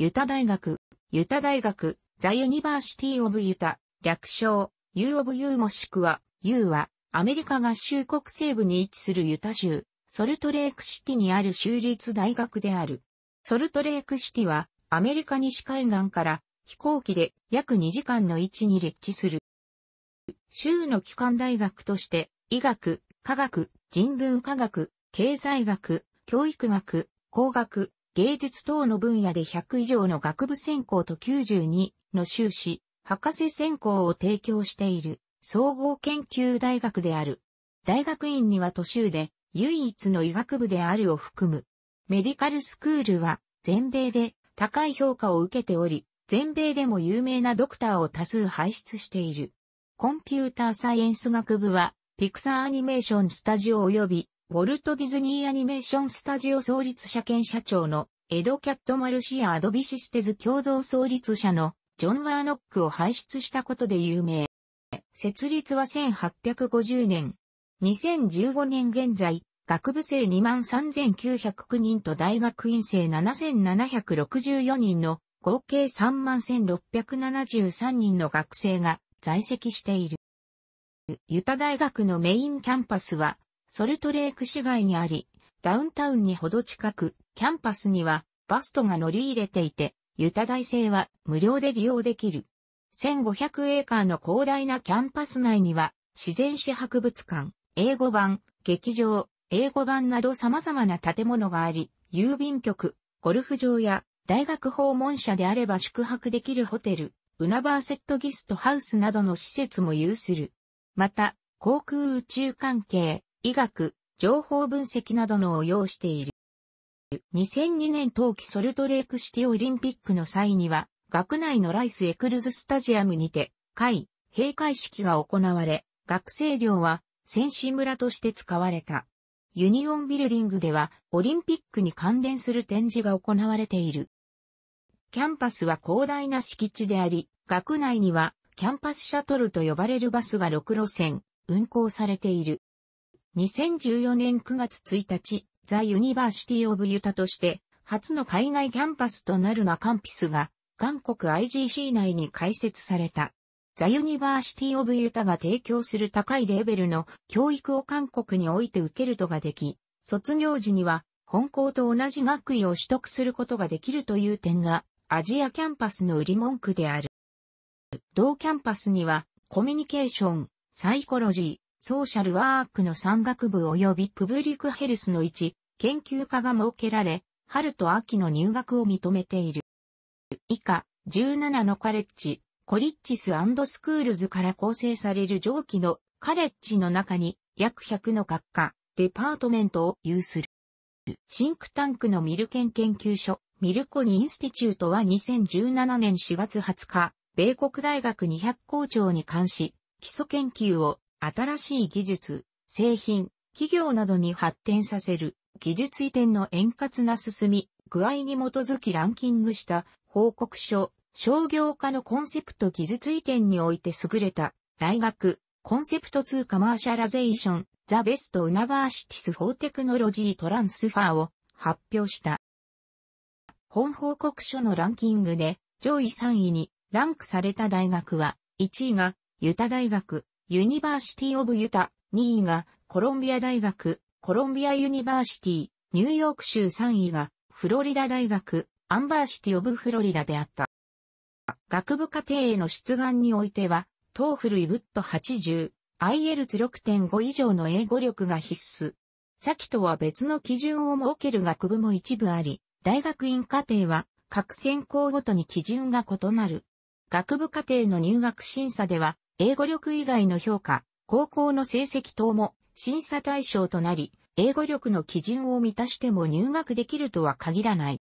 ユタ大学、ユタ大学、ザ・ユニバーシティ・オブ・ユタ、略称、U ブ・ユ U もしくは、U は、アメリカ合衆国西部に位置するユタ州、ソルトレークシティにある州立大学である。ソルトレークシティは、アメリカ西海岸から飛行機で約2時間の位置に立地する。州の機関大学として、医学、科学、人文科学、経済学、教育学、工学、芸術等の分野で100以上の学部専攻と92の修士、博士専攻を提供している総合研究大学である。大学院には都州で唯一の医学部であるを含む。メディカルスクールは全米で高い評価を受けており、全米でも有名なドクターを多数輩出している。コンピューターサイエンス学部は、ピクサーアニメーションスタジオ及びウォルト・ディズニー・アニメーション・スタジオ創立者兼社長のエド・キャット・マルシア・アドビシステズ共同創立者のジョン・ワーノックを輩出したことで有名。設立は1850年。2015年現在、学部生23,909人と大学院生7,764人の合計31,673人の学生が在籍している。ユタ大学のメインキャンパスはソルトレーク市街にあり、ダウンタウンにほど近く、キャンパスにはバストが乗り入れていて、ユタ大生は無料で利用できる。1500エーカーの広大なキャンパス内には、自然史博物館、英語版、劇場、英語版など様々な建物があり、郵便局、ゴルフ場や大学訪問者であれば宿泊できるホテル、ウナバーセットギストハウスなどの施設も有する。また、航空宇宙関係、医学、情報分析などのを要している。2002年冬季ソルトレークシティオリンピックの際には、学内のライスエクルズスタジアムにて、会、閉会式が行われ、学生寮は選手村として使われた。ユニオンビルディングでは、オリンピックに関連する展示が行われている。キャンパスは広大な敷地であり、学内には、キャンパスシャトルと呼ばれるバスが6路線、運行されている。2014年9月1日、ザ・ユニバーシティ・オブ・ユタとして、初の海外キャンパスとなるナカンピスが、韓国 IGC 内に開設された。ザ・ユニバーシティ・オブ・ユタが提供する高いレベルの教育を韓国において受けるとができ、卒業時には本校と同じ学位を取得することができるという点がアジアキャンパスの売り文句である。同キャンパスにはコミュニケーション、サイコロジー、ソーシャルワークの山岳部及びプブリックヘルスの一、研究科が設けられ、春と秋の入学を認めている。以下、17のカレッジ、コリッチススクールズから構成される上記のカレッジの中に約100の学科、デパートメントを有する。シンクタンクのミルケン研究所、ミルコニインスティチュートは2017年4月20日、米国大学200校長に関し、基礎研究を新しい技術、製品、企業などに発展させる、技術移転の円滑な進み、具合に基づきランキングした報告書、商業化のコンセプト技術移転において優れた、大学、コンセプト2カマーシャラゼーション、ザ・ベスト・ウナバーシティス・フォーテクノロジー・トランスファーを発表した。本報告書のランキングで上位3位にランクされた大学は、1位がユタ大学、ユニバーシティオブユタ、2位がコロンビア大学、コロンビアユニバーシティ、ニューヨーク州3位がフロリダ大学、アンバーシティオブフロリダであった。学部課程への出願においては、トーフルイブット80、IL6.5 以上の英語力が必須。先とは別の基準を設ける学部も一部あり、大学院課程は各専攻ごとに基準が異なる。学部課程の入学審査では、英語力以外の評価、高校の成績等も審査対象となり、英語力の基準を満たしても入学できるとは限らない。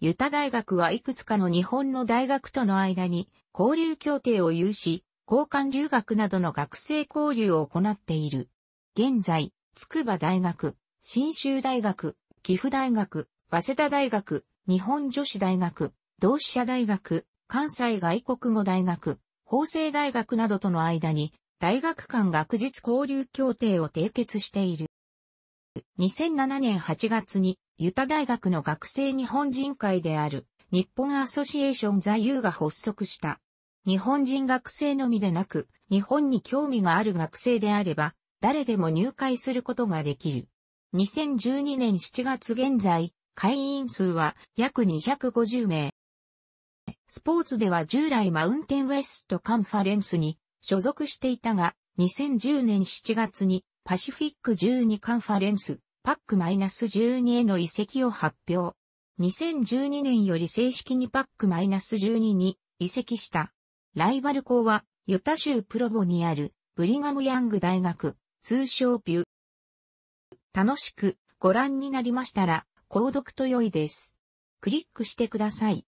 ユタ大学はいくつかの日本の大学との間に交流協定を有し、交換留学などの学生交流を行っている。現在、筑波大学、新州大学、岐阜大学、早稲田大学、日本女子大学、同志社大学、関西外国語大学、法政大学などとの間に、大学間学術交流協定を締結している。2007年8月に、ユタ大学の学生日本人会である、日本アソシエーション座右が発足した。日本人学生のみでなく、日本に興味がある学生であれば、誰でも入会することができる。2012年7月現在、会員数は約250名。スポーツでは従来マウンテンウェストカンファレンスに所属していたが、2010年7月にパシフィック12カンファレンス、パック -12 への移籍を発表。2012年より正式にパック -12 に移籍した。ライバル校は、ユタ州プロボにある、ブリガムヤング大学、通称ビュ。ー。楽しくご覧になりましたら、購読と良いです。クリックしてください。